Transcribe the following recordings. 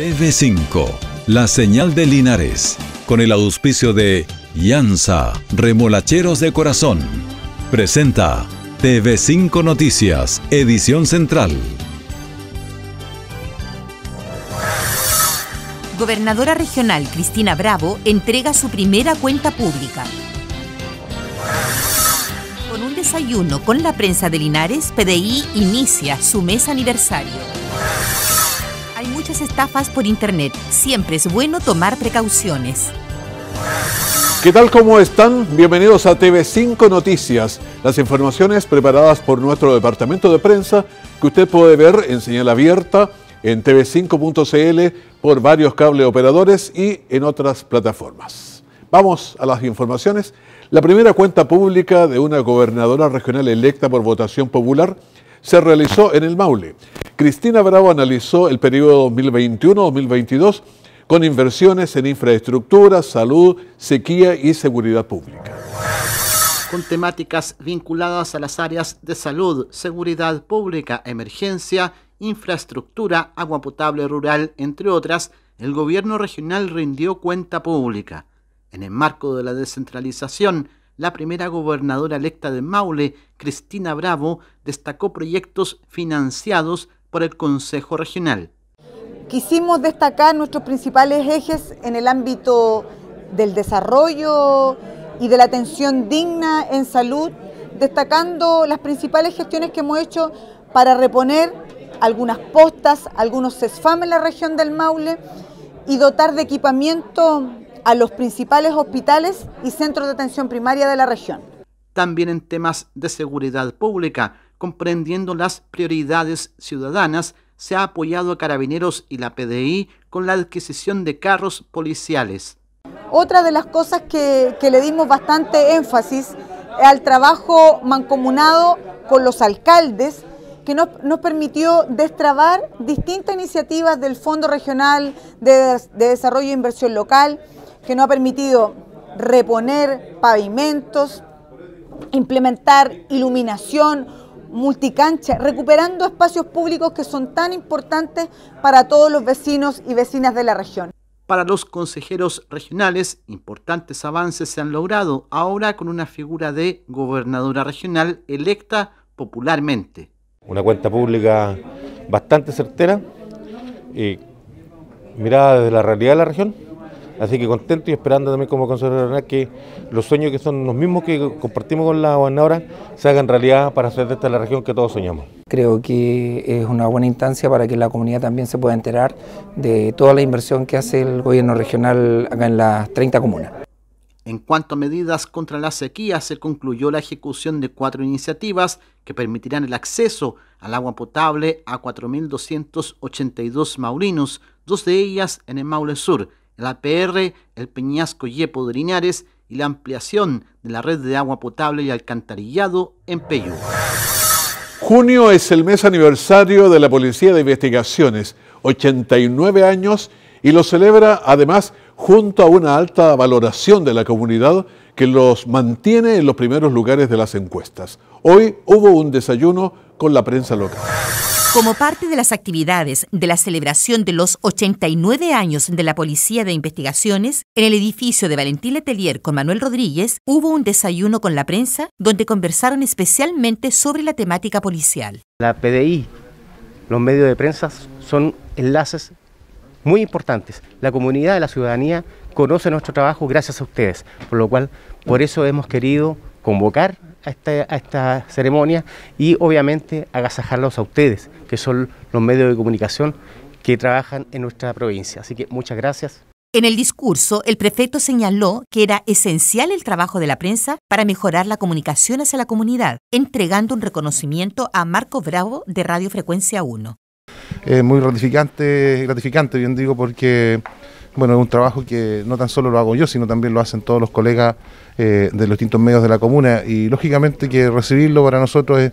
TV5, la señal de Linares, con el auspicio de Yanza, remolacheros de corazón. Presenta TV5 Noticias, edición central. Gobernadora regional Cristina Bravo entrega su primera cuenta pública. Con un desayuno con la prensa de Linares, PDI inicia su mes aniversario estafas por Internet. Siempre es bueno tomar precauciones. ¿Qué tal? ¿Cómo están? Bienvenidos a TV5 Noticias, las informaciones preparadas por nuestro departamento de prensa que usted puede ver en señal abierta en tv5.cl por varios cable operadores y en otras plataformas. Vamos a las informaciones. La primera cuenta pública de una gobernadora regional electa por votación popular se realizó en el Maule. Cristina Bravo analizó el periodo 2021-2022 con inversiones en infraestructura, salud, sequía y seguridad pública. Con temáticas vinculadas a las áreas de salud, seguridad pública, emergencia, infraestructura, agua potable rural, entre otras, el gobierno regional rindió cuenta pública. En el marco de la descentralización, la primera gobernadora electa de Maule, Cristina Bravo, destacó proyectos financiados por el Consejo Regional. Quisimos destacar nuestros principales ejes en el ámbito del desarrollo y de la atención digna en salud, destacando las principales gestiones que hemos hecho para reponer algunas postas, algunos CESFAM en la región del Maule y dotar de equipamiento a los principales hospitales y centros de atención primaria de la región. También en temas de seguridad pública, comprendiendo las prioridades ciudadanas, se ha apoyado a carabineros y la PDI con la adquisición de carros policiales. Otra de las cosas que, le dimos bastante énfasis al trabajo mancomunado con los alcaldes que nos, nos, permitió destrabar distintas iniciativas del Fondo Regional de, de, Desarrollo e Inversión Local, que nos ha permitido reponer pavimentos, implementar iluminación, multicancha, recuperando espacios públicos que son tan importantes para todos los vecinos y vecinas de la región. Para los consejeros regionales, importantes avances se han logrado, ahora con una figura de gobernadora regional electa popularmente. Una cuenta pública bastante certera, y mirada desde la realidad de la región, Así que contento y esperando también como consejero general que los sueños que son los mismos que compartimos con la gobernadora se hagan realidad para hacer de esta la región que todos soñamos. Creo que es una buena instancia para que la comunidad también se pueda enterar de toda la inversión que hace el gobierno regional acá en las 30 comunas. En cuanto a medidas contra la sequía, se concluyó la ejecución de cuatro iniciativas que permitirán el acceso al agua potable a 4.282 maurinos, dos de ellas en el Maule Sur, la APR, el Peñasco Yepo de Linares y la ampliación de la red de agua potable y alcantarillado en Peyú. Junio es el mes aniversario de la Policía de Investigaciones, 89 años, y lo celebra además junto a una alta valoración de la comunidad que los mantiene en los primeros lugares de las encuestas. Hoy hubo un desayuno con la prensa local. Como parte de las actividades de la celebración de los 89 años de la Policía de Investigaciones, en el edificio de Valentín Letelier con Manuel Rodríguez hubo un desayuno con la prensa donde conversaron especialmente sobre la temática policial. La PDI, los medios de prensa son enlaces muy importantes. La comunidad, de la ciudadanía conoce nuestro trabajo gracias a ustedes, por lo cual por eso hemos querido convocar a esta, ceremonia y obviamente agasajarlos a ustedes, que son los medios de comunicación que trabajan en nuestra provincia. Así que muchas gracias. En el discurso, el prefecto señaló que era esencial el trabajo de la prensa para mejorar la comunicación hacia la comunidad, entregando un reconocimiento a Marco Bravo de Radio Frecuencia 1. Es muy gratificante, gratificante, bien digo, porque bueno, es un trabajo que no tan solo lo hago yo, sino también lo hacen todos los colegas eh, de los distintos medios de la comuna y lógicamente que recibirlo para nosotros es,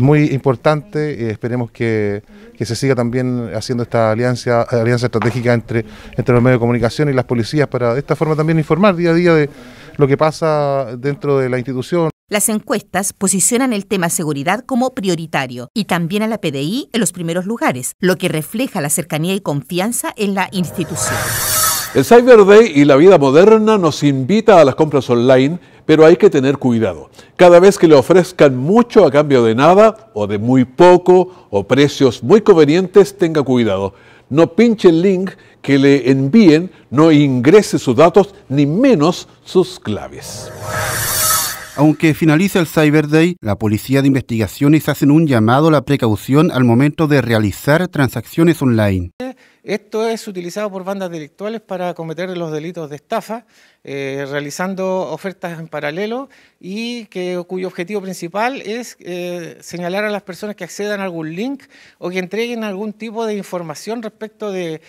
muy importante y esperemos que, que, se siga también haciendo esta alianza, alianza estratégica entre, entre los medios de comunicación y las policías para de esta forma también informar día a día de lo que pasa dentro de la institución. Las encuestas posicionan el tema seguridad como prioritario y también a la PDI en los primeros lugares, lo que refleja la cercanía y confianza en la institución. El Cyber Day y la vida moderna nos invita a las compras online, pero hay que tener cuidado. Cada vez que le ofrezcan mucho a cambio de nada, o de muy poco, o precios muy convenientes, tenga cuidado. No pinche el link que le envíen, no ingrese sus datos, ni menos sus claves. Aunque finalice el Cyber Day, la Policía de Investigaciones hace un llamado a la precaución al momento de realizar transacciones online. Esto es utilizado por bandas delictuales para cometer los delitos de estafa, eh, realizando ofertas en paralelo y que, cuyo objetivo principal es eh, señalar a las personas que accedan a algún link o que entreguen algún tipo de información respecto de,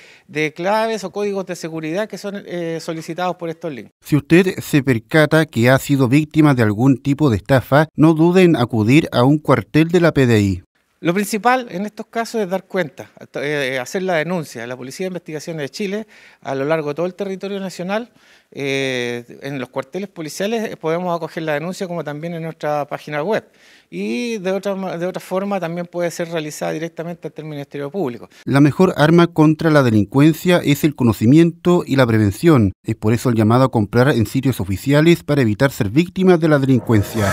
claves o códigos de seguridad que son eh, solicitados por estos links. Si usted se percata que ha sido víctima de algún tipo de estafa, no dude en acudir a un cuartel de la PDI. Lo principal en estos casos es dar cuenta, eh, eh, hacer la denuncia. La Policía de Investigaciones de Chile, a lo largo de todo el territorio nacional, eh, en los cuarteles policiales podemos acoger la denuncia como también en nuestra página web. Y de otra, de otra forma también puede ser realizada directamente ante el Ministerio Público. La mejor arma contra la delincuencia es el conocimiento y la prevención. Es por eso el llamado a comprar en sitios oficiales para evitar ser víctimas de la delincuencia.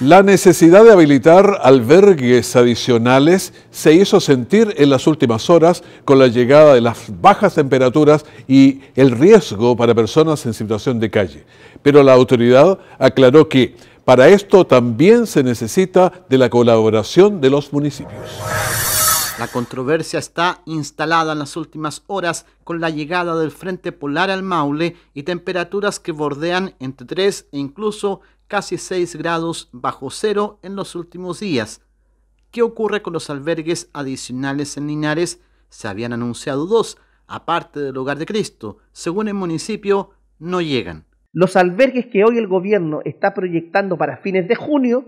La necesidad de habilitar albergues adicionales se hizo sentir en las últimas horas con la llegada de las bajas temperaturas y el riesgo para personas en situación de calle. Pero la autoridad aclaró que para esto también se necesita de la colaboración de los municipios. La controversia está instalada en las últimas horas con la llegada del Frente Polar al Maule y temperaturas que bordean entre 3 e incluso casi 6 grados bajo cero en los últimos días. ¿Qué ocurre con los albergues adicionales en Linares? Se habían anunciado dos, aparte del Hogar de Cristo. Según el municipio, no llegan. Los albergues que hoy el gobierno está proyectando para fines de junio,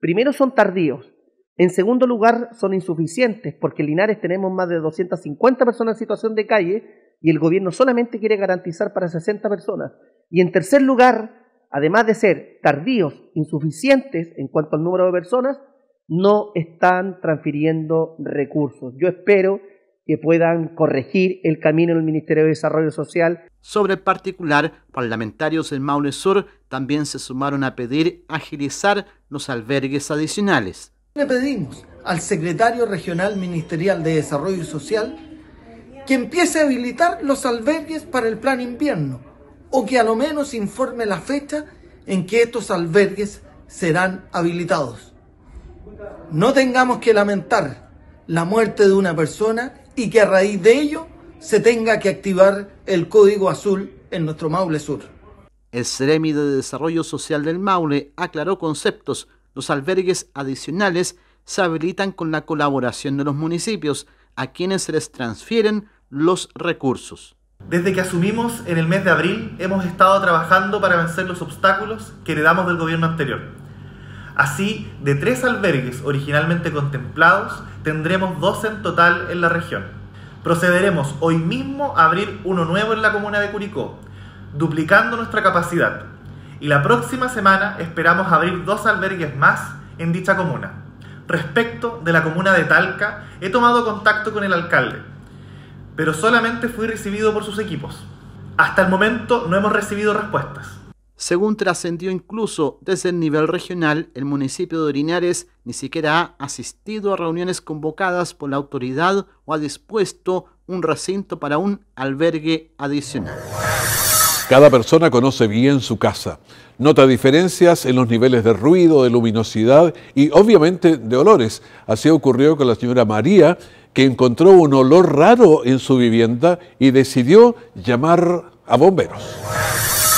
primero son tardíos, en segundo lugar son insuficientes, porque en Linares tenemos más de 250 personas en situación de calle y el gobierno solamente quiere garantizar para 60 personas. Y en tercer lugar, además de ser tardíos, insuficientes en cuanto al número de personas, no están transfiriendo recursos. Yo espero que puedan corregir el camino en el Ministerio de Desarrollo Social. Sobre el particular, parlamentarios en Maule Sur también se sumaron a pedir agilizar los albergues adicionales. Le pedimos al secretario regional ministerial de Desarrollo Social que empiece a habilitar los albergues para el plan invierno o que a lo menos informe la fecha en que estos albergues serán habilitados. No tengamos que lamentar la muerte de una persona y que a raíz de ello se tenga que activar el código azul en nuestro Maule Sur. El Ceremi de Desarrollo Social del Maule aclaró conceptos. Los albergues adicionales se habilitan con la colaboración de los municipios, a quienes se les transfieren los recursos. Desde que asumimos en el mes de abril, hemos estado trabajando para vencer los obstáculos que heredamos del gobierno anterior. Así, de tres albergues originalmente contemplados, tendremos dos en total en la región. Procederemos hoy mismo a abrir uno nuevo en la comuna de Curicó, duplicando nuestra capacidad. Y la próxima semana esperamos abrir dos albergues más en dicha comuna. Respecto de la comuna de Talca, he tomado contacto con el alcalde pero solamente fui recibido por sus equipos. Hasta el momento no hemos recibido respuestas. Según trascendió incluso desde el nivel regional, el municipio de Orinares ni siquiera ha asistido a reuniones convocadas por la autoridad o ha dispuesto un recinto para un albergue adicional. Cada persona conoce bien su casa, nota diferencias en los niveles de ruido, de luminosidad y obviamente de olores. Así ocurrió con la señora María, que encontró un olor raro en su vivienda y decidió llamar a bomberos.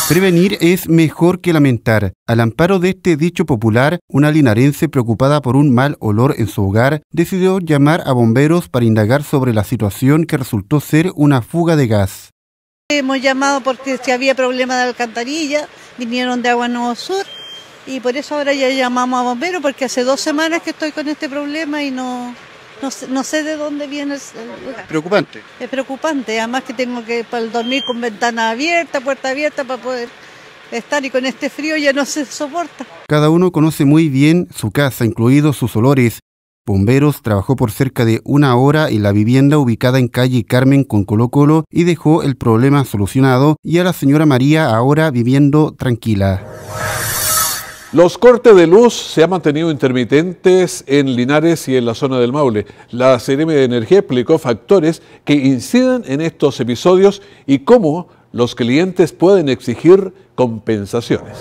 Prevenir es mejor que lamentar. Al amparo de este dicho popular, una linarense preocupada por un mal olor en su hogar decidió llamar a bomberos para indagar sobre la situación que resultó ser una fuga de gas. Hemos llamado porque si había problema de alcantarilla, vinieron de Agua Nuevo Sur y por eso ahora ya llamamos a bomberos porque hace dos semanas que estoy con este problema y no, no, sé de dónde viene el lugar. Preocupante. Es preocupante, además que tengo que para dormir con ventana abierta, puerta abierta para poder estar y con este frío ya no se soporta. Cada uno conoce muy bien su casa, incluidos sus olores. Bomberos trabajó por cerca de una hora en la vivienda ubicada en calle Carmen con Colo Colo y dejó el problema solucionado y a la señora María ahora viviendo tranquila. Los cortes de luz se han mantenido intermitentes en Linares y en la zona del Maule. La CNM de Energía explicó factores que inciden en estos episodios y cómo los clientes pueden exigir compensaciones.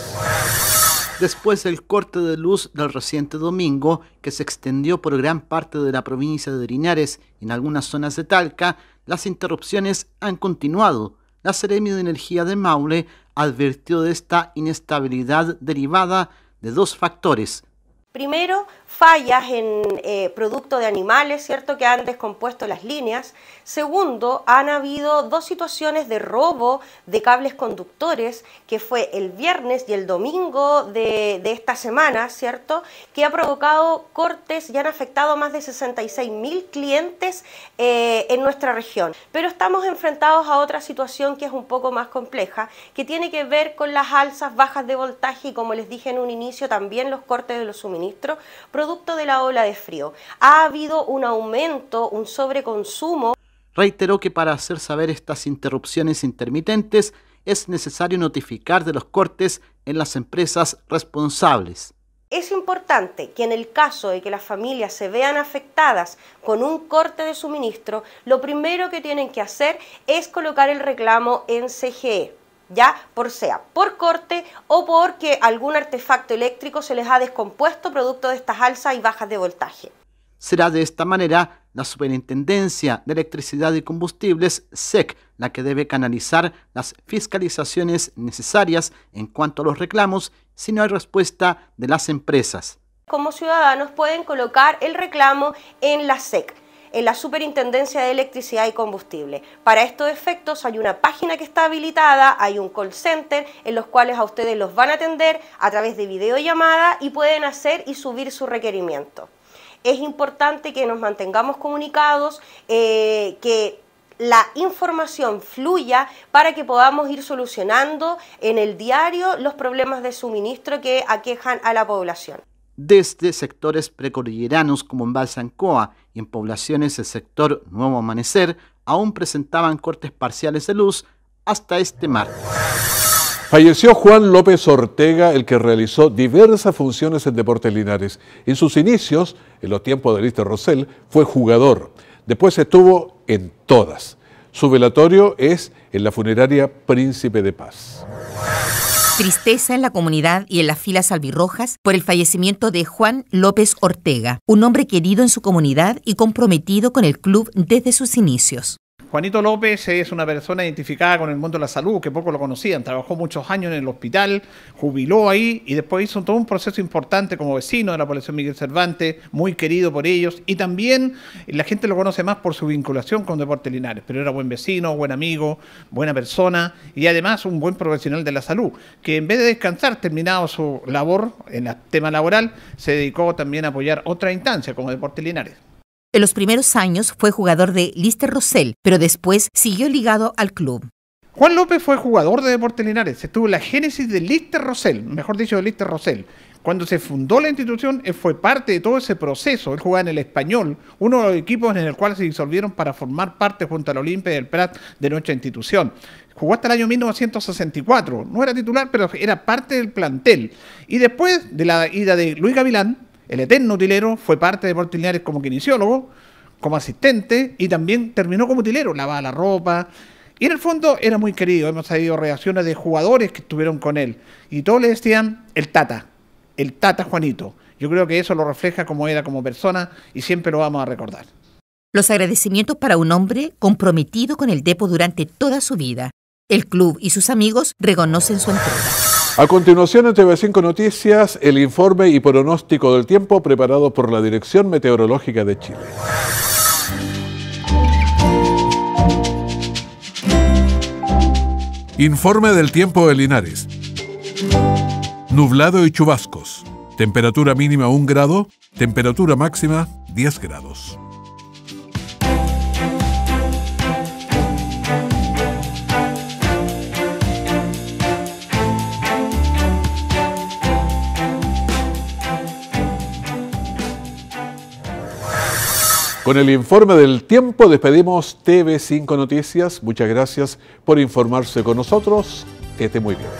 Después del corte de luz del reciente domingo, que se extendió por gran parte de la provincia de Linares y en algunas zonas de Talca, las interrupciones han continuado. La Seremi de Energía de Maule advirtió de esta inestabilidad derivada de dos factores. Primero, fallas en eh, producto de animales, ¿cierto? Que han descompuesto las líneas. Segundo, han habido dos situaciones de robo de cables conductores, que fue el viernes y el domingo de, esta semana, ¿cierto? Que ha provocado cortes y han afectado a más de 66 mil clientes eh, en nuestra región. Pero estamos enfrentados a otra situación que es un poco más compleja, que tiene que ver con las alzas bajas de voltaje y, como les dije en un inicio, también los cortes de los suministros producto de la ola de frío. Ha habido un aumento, un sobreconsumo. Reiteró que para hacer saber estas interrupciones intermitentes es necesario notificar de los cortes en las empresas responsables. Es importante que en el caso de que las familias se vean afectadas con un corte de suministro, lo primero que tienen que hacer es colocar el reclamo en CGE. ¿ya? Por sea por corte o porque algún artefacto eléctrico se les ha descompuesto producto de estas alzas y bajas de voltaje. Será de esta manera la Superintendencia de Electricidad y Combustibles, SEC, la que debe canalizar las fiscalizaciones necesarias en cuanto a los reclamos si no hay respuesta de las empresas. Como ciudadanos pueden colocar el reclamo en la SEC en la Superintendencia de Electricidad y Combustible. Para estos efectos hay una página que está habilitada, hay un call center en los cuales a ustedes los van a atender a través de videollamada y pueden hacer y subir su requerimiento. Es importante que nos mantengamos comunicados, eh, que la información fluya para que podamos ir solucionando en el diario los problemas de suministro que aquejan a la población desde sectores precordilleranos como en Balsancoa y en poblaciones del sector Nuevo Amanecer, aún presentaban cortes parciales de luz hasta este martes. Falleció Juan López Ortega, el que realizó diversas funciones en Deportes Linares. En sus inicios, en los tiempos de Lister Rosell, fue jugador. Después estuvo en todas. Su velatorio es en la funeraria Príncipe de Paz. Tristeza en la comunidad y en las filas albirrojas por el fallecimiento de Juan López Ortega, un hombre querido en su comunidad y comprometido con el club desde sus inicios. Juanito López es una persona identificada con el mundo de la salud, que poco lo conocían, trabajó muchos años en el hospital, jubiló ahí y después hizo todo un proceso importante como vecino de la población Miguel Cervantes, muy querido por ellos y también la gente lo conoce más por su vinculación con Deportes Linares, pero era buen vecino, buen amigo, buena persona y además un buen profesional de la salud, que en vez de descansar terminado su labor en el tema laboral, se dedicó también a apoyar otra instancia como Deportes Linares. En los primeros años fue jugador de Lister Rosell, pero después siguió ligado al club. Juan López fue jugador de Deportes Linares, estuvo en la génesis de Lister Rosell, mejor dicho de Lister Rosell. Cuando se fundó la institución, él fue parte de todo ese proceso. Él jugaba en el Español, uno de los equipos en el cual se disolvieron para formar parte junto al Olimpia y el Prat de nuestra institución. Jugó hasta el año 1964. No era titular, pero era parte del plantel. Y después de la ida de Luis Gavilán, el eterno utilero, fue parte de Deportes como kinesiólogo, como asistente y también terminó como utilero, lavaba la ropa. Y en el fondo era muy querido, hemos sabido reacciones de jugadores que estuvieron con él y todos le decían el tata, el tata Juanito. Yo creo que eso lo refleja como era como persona y siempre lo vamos a recordar. Los agradecimientos para un hombre comprometido con el Depo durante toda su vida. El club y sus amigos reconocen su entrega. A continuación, en TV5 Noticias, el informe y pronóstico del tiempo preparado por la Dirección Meteorológica de Chile. Informe del tiempo de Linares. Nublado y chubascos. Temperatura mínima 1 grado, temperatura máxima 10 grados. Con el informe del tiempo despedimos TV5 Noticias. Muchas gracias por informarse con nosotros. Que esté muy bien.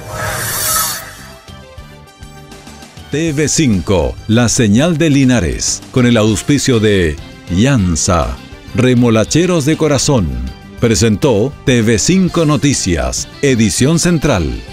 TV5, la señal de Linares, con el auspicio de Yanza, Remolacheros de Corazón. Presentó TV5 Noticias, edición central.